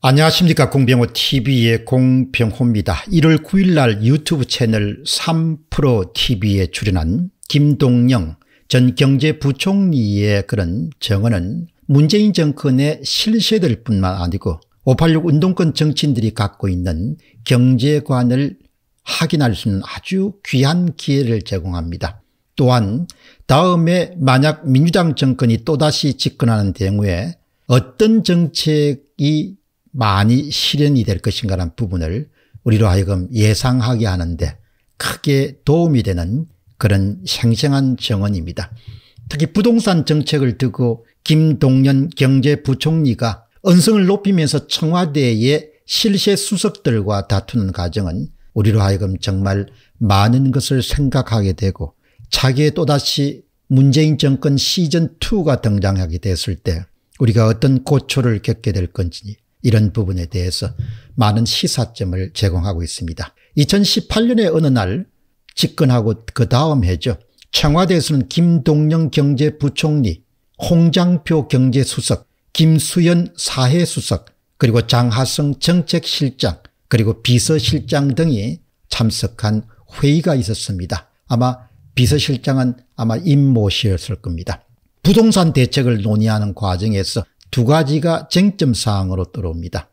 안녕하십니까 공병호 tv의 공병호입니다. 1월 9일 날 유튜브 채널 3프로TV에 출연한 김동영 전 경제부총리의 그런 정언은 문재인 정권의 실세들 뿐만 아니고 586 운동권 정치인들이 갖고 있는 경제관을 확인할 수 있는 아주 귀한 기회를 제공합니다. 또한 다음에 만약 민주당 정권이 또다시 집권하는 경우에 어떤 정책이 많이 실현이 될 것인가라는 부분을 우리로 하여금 예상하게 하는데 크게 도움이 되는 그런 생생한 정언입니다. 특히 부동산 정책을 두고 김동연 경제부총리가 언성을 높이면서 청와대의 실세 수석들과 다투는 과정은 우리로 하여금 정말 많은 것을 생각하게 되고 자기의 또다시 문재인 정권 시즌2가 등장하게 됐을 때 우리가 어떤 고초를 겪게 될 건지 이런 부분에 대해서 많은 시사점을 제공하고 있습니다. 2018년의 어느 날 집권하고 그 다음 해죠. 청와대에서는 김동영 경제부총리, 홍장표 경제수석, 김수현 사회수석, 그리고 장하성 정책실장, 그리고 비서실장 등이 참석한 회의가 있었습니다. 아마 비서실장은 아마 임모 씨였을 겁니다. 부동산 대책을 논의하는 과정에서 두 가지가 쟁점사항으로 떠오릅니다.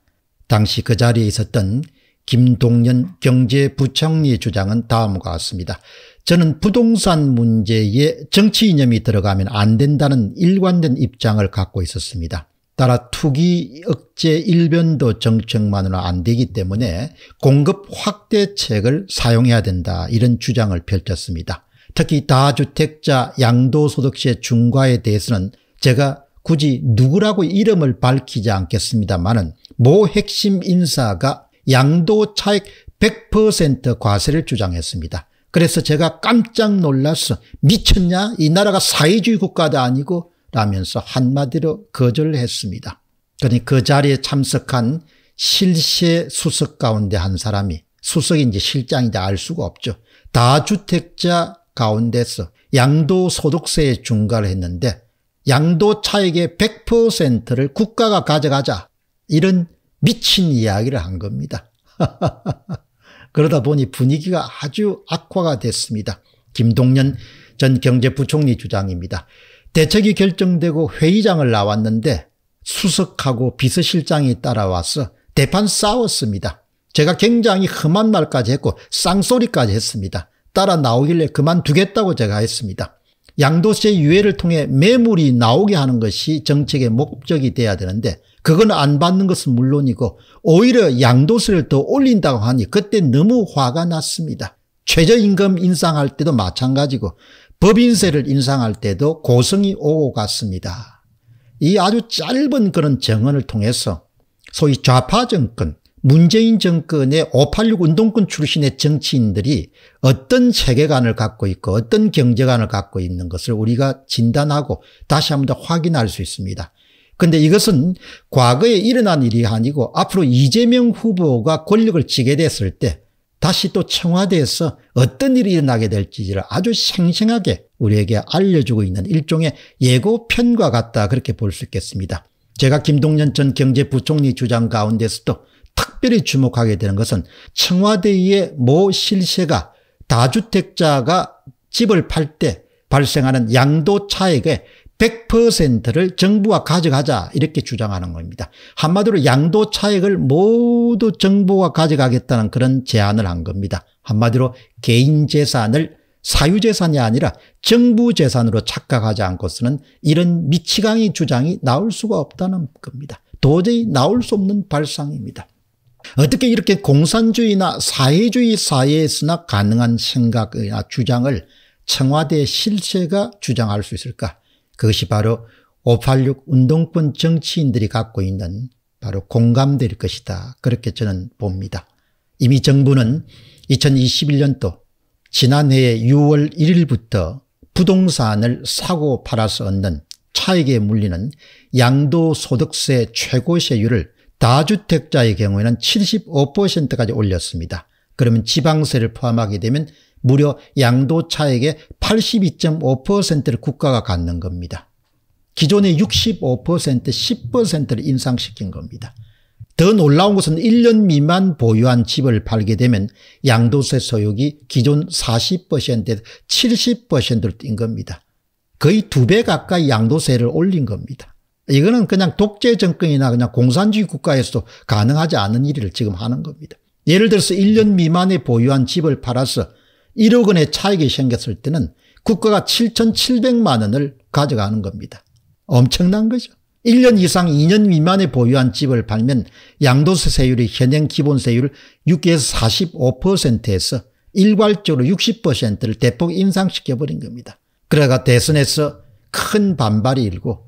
당시 그 자리에 있었던 김동연 경제부총리의 주장은 다음과 같습니다. 저는 부동산 문제에 정치 이념이 들어가면 안 된다는 일관된 입장을 갖고 있었습니다. 따라 투기 억제 일변도 정책만으로 안 되기 때문에 공급 확대책을 사용해야 된다 이런 주장을 펼쳤습니다. 특히 다주택자 양도소득세 중과에 대해서는 제가 굳이 누구라고 이름을 밝히지 않겠습니다마는 모 핵심 인사가 양도 차익 100% 과세를 주장했습니다. 그래서 제가 깜짝 놀라서 미쳤냐? 이 나라가 사회주의 국가도 아니고 라면서 한마디로 거절했습니다. 을 그러니 그 자리에 참석한 실세 수석 가운데 한 사람이 수석인지 실장인지 알 수가 없죠. 다주택자 가운데서 양도소득세에 중과를 했는데 양도 차익의 100%를 국가가 가져가자 이런 미친 이야기를 한 겁니다. 그러다 보니 분위기가 아주 악화가 됐습니다. 김동연 전 경제부총리 주장입니다. 대책이 결정되고 회의장을 나왔는데 수석하고 비서실장이 따라와서 대판 싸웠습니다. 제가 굉장히 험한 말까지 했고 쌍소리까지 했습니다. 따라 나오길래 그만두겠다고 제가 했습니다. 양도세 유예를 통해 매물이 나오게 하는 것이 정책의 목적이 돼야 되는데 그건 안 받는 것은 물론이고 오히려 양도세를 더 올린다고 하니 그때 너무 화가 났습니다. 최저임금 인상할 때도 마찬가지고 법인세를 인상할 때도 고성이 오고 갔습니다. 이 아주 짧은 그런 정언을 통해서 소위 좌파 정권 문재인 정권의 586 운동권 출신의 정치인들이 어떤 세계관을 갖고 있고 어떤 경제관을 갖고 있는 것을 우리가 진단하고 다시 한번 더 확인할 수 있습니다. 근데 이것은 과거에 일어난 일이 아니고 앞으로 이재명 후보가 권력을 지게 됐을 때 다시 또 청와대에서 어떤 일이 일어나게 될지를 아주 생생하게 우리에게 알려주고 있는 일종의 예고편과 같다 그렇게 볼 수 있겠습니다. 제가 김동연 전 경제부총리 주장 가운데서도 특별히 주목하게 되는 것은 청와대의 모 실세가 다주택자가 집을 팔 때 발생하는 양도 차액의 100%를 정부가 가져가자 이렇게 주장하는 겁니다. 한마디로 양도 차액을 모두 정부가 가져가겠다는 그런 제안을 한 겁니다. 한마디로 개인 재산을 사유재산이 아니라 정부 재산으로 착각하지 않고서는 이런 미치광이 주장이 나올 수가 없다는 겁니다. 도저히 나올 수 없는 발상입니다. 어떻게 이렇게 공산주의나 사회주의 사회에서나 가능한 생각이나 아, 주장을 청와대 실세가 주장할 수 있을까? 그것이 바로 586 운동권 정치인들이 갖고 있는 바로 공감될 것이다. 그렇게 저는 봅니다. 이미 정부는 2021년도 지난해 6월 1일부터 부동산을 사고 팔아서 얻는 차익에 물리는 양도소득세 최고세율을 다주택자의 경우에는 75%까지 올렸습니다. 그러면 지방세를 포함하게 되면 무려 양도차액의 82.5%를 국가가 갖는 겁니다. 기존의 65% 10%를 인상시킨 겁니다. 더 놀라운 것은 1년 미만 보유한 집을 팔게 되면 양도세 소유기 기존 40%에서 70%로 뛴 겁니다. 거의 두 배 가까이 양도세를 올린 겁니다. 이거는 그냥 독재 정권이나 그냥 공산주의 국가에서도 가능하지 않은 일을 지금 하는 겁니다. 예를 들어서 1년 미만에 보유한 집을 팔아서 1억 원의 차익이 생겼을 때는 국가가 7,700만 원을 가져가는 겁니다. 엄청난 거죠. 1년 이상 2년 미만에 보유한 집을 팔면 양도세 세율이 현행 기본세율 6에서 45%에서 일괄적으로 60%를 대폭 인상시켜버린 겁니다. 그러가 대선에서 큰 반발이 일고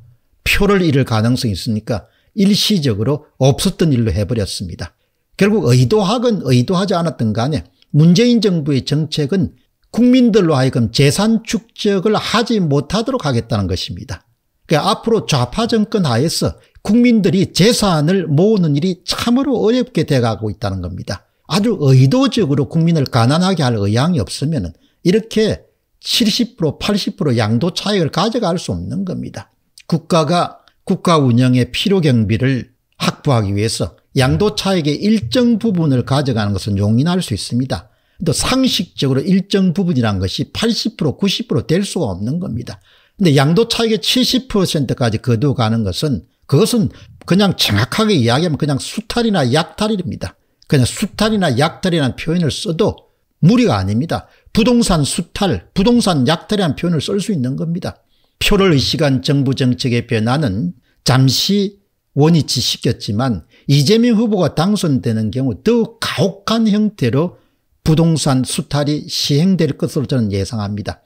표를 잃을 가능성이 있으니까 일시적으로 없었던 일로 해버렸습니다. 결국 의도하건 의도하지 않았던 간에 문재인 정부의 정책은 국민들로 하여금 재산 축적을 하지 못하도록 하겠다는 것입니다. 그러니까 앞으로 좌파 정권 하에서 국민들이 재산을 모으는 일이 참으로 어렵게 돼가고 있다는 겁니다. 아주 의도적으로 국민을 가난하게 할 의향이 없으면 이렇게 70% 80% 양도 차익을 가져갈 수 없는 겁니다. 국가가 국가 운영의 필요 경비를 확보하기 위해서 양도차익의 일정 부분을 가져가는 것은 용인할 수 있습니다. 또 상식적으로 일정 부분이란 것이 80% 90%될 수가 없는 겁니다. 근데 양도차익의 70%까지 거두어 가는 것은 그것은 그냥 정확하게 이야기하면 그냥 수탈이나 약탈입니다. 그냥 수탈이나 약탈이라는 표현을 써도 무리가 아닙니다. 부동산 수탈, 부동산 약탈이라는 표현을 쓸 수 있는 겁니다. 표를 의식한 정부 정책의 변화는 잠시 원위치 시켰지만 이재명 후보가 당선되는 경우 더욱 가혹한 형태로 부동산 수탈이 시행될 것으로 저는 예상합니다.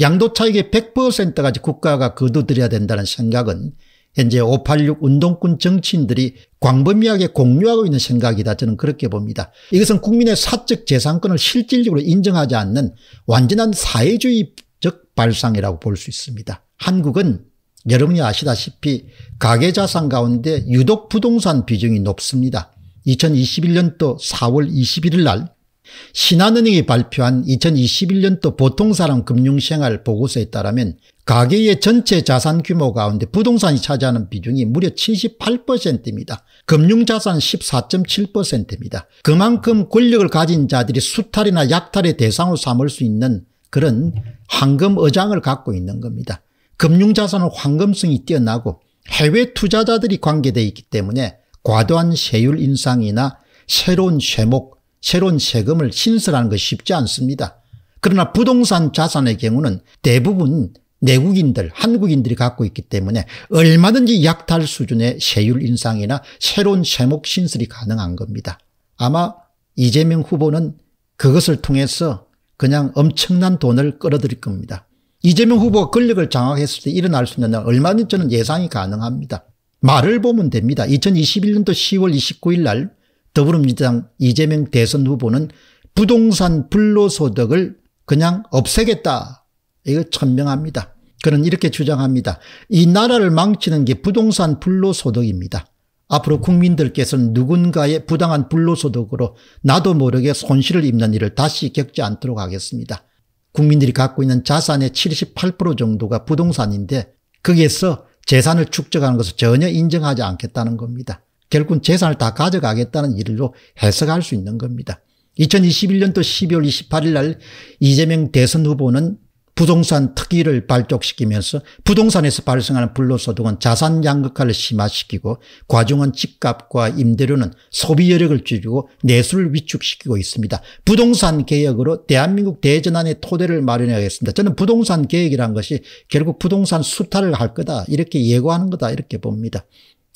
양도차익의 100%까지 국가가 거두들여야 된다는 생각은 현재 586 운동권 정치인들이 광범위하게 공유하고 있는 생각이다 저는 그렇게 봅니다. 이것은 국민의 사적 재산권을 실질적으로 인정하지 않는 완전한 사회주의적 발상이라고 볼 수 있습니다. 한국은 여러분이 아시다시피 가계자산 가운데 유독 부동산 비중이 높습니다. 2021년도 4월 21일 날 신한은행이 발표한 2021년도 보통사람 금융생활 보고서에 따르면 가계의 전체 자산 규모 가운데 부동산이 차지하는 비중이 무려 78%입니다. 금융자산 14.7%입니다. 그만큼 권력을 가진 자들이 수탈이나 약탈의 대상으로 삼을 수 있는 그런 황금 어장을 갖고 있는 겁니다. 금융자산은 황금성이 뛰어나고 해외 투자자들이 관계되어 있기 때문에 과도한 세율 인상이나 새로운 세목, 새로운 세금을 신설하는 것이 쉽지 않습니다. 그러나 부동산 자산의 경우는 대부분 내국인들, 한국인들이 갖고 있기 때문에 얼마든지 약탈 수준의 세율 인상이나 새로운 세목 신설이 가능한 겁니다. 아마 이재명 후보는 그것을 통해서 그냥 엄청난 돈을 끌어들일 겁니다. 이재명 후보가 권력을 장악했을 때 일어날 수 있는 얼마든지 저는 예상이 가능합니다. 말을 보면 됩니다. 2021년도 10월 29일 날 더불어민주당 이재명 대선 후보는 부동산 불로소득을 그냥 없애겠다. 이거 천명합니다. 그는 이렇게 주장합니다. 이 나라를 망치는 게 부동산 불로소득입니다. 앞으로 국민들께서는 누군가의 부당한 불로소득으로 나도 모르게 손실을 입는 일을 다시 겪지 않도록 하겠습니다. 국민들이 갖고 있는 자산의 78% 정도가 부동산인데 거기에서 재산을 축적하는 것을 전혀 인정하지 않겠다는 겁니다. 결국은 재산을 다 가져가겠다는 일로 해석할 수 있는 겁니다. 2021년도 12월 28일 날 이재명 대선 후보는 부동산 특위를 발족시키면서 부동산에서 발생하는 불로소득은 자산 양극화를 심화시키고 과중은 집값과 임대료는 소비 여력을 줄이고 내수를 위축시키고 있습니다. 부동산 개혁으로 대한민국 대전환의 토대를 마련해야겠습니다. 저는 부동산 개혁이란 것이 결국 부동산 수탈을 할 거다 이렇게 예고하는 거다 이렇게 봅니다.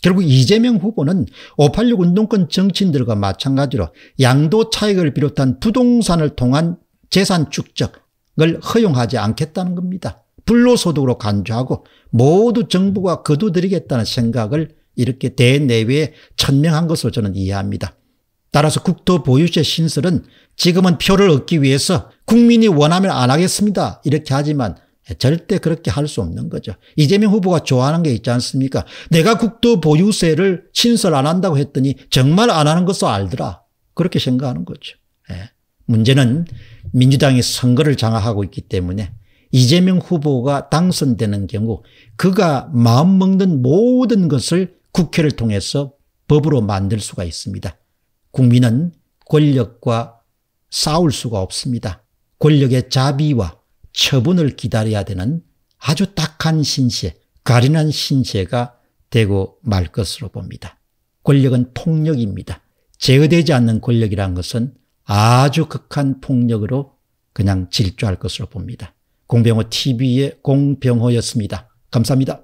결국 이재명 후보는 586 운동권 정치인들과 마찬가지로 양도 차익을 비롯한 부동산을 통한 재산 축적 걸 허용하지 않겠다는 겁니다. 불로소득으로 간주하고 모두 정부가 거두들이겠다는 생각을 이렇게 대내외에 천명한 것으로 저는 이해합니다. 따라서 국토보유세 신설은 지금은 표를 얻기 위해서 국민이 원하면 안 하겠습니다. 이렇게 하지만 절대 그렇게 할 수 없는 거죠. 이재명 후보가 좋아하는 게 있지 않습니까? 내가 국토보유세를 신설 안 한다고 했더니 정말 안 하는 것을 알더라. 그렇게 생각하는 거죠. 예. 문제는 민주당이 선거를 장악하고 있기 때문에 이재명 후보가 당선되는 경우 그가 마음먹는 모든 것을 국회를 통해서 법으로 만들 수가 있습니다. 국민은 권력과 싸울 수가 없습니다. 권력의 자비와 처분을 기다려야 되는 아주 딱한 신세, 가련한 신세가 되고 말 것으로 봅니다. 권력은 폭력입니다. 제어되지 않는 권력이란 것은 아주 극한 폭력으로 그냥 질주할 것으로 봅니다. 공병호 TV의 공병호였습니다. 감사합니다.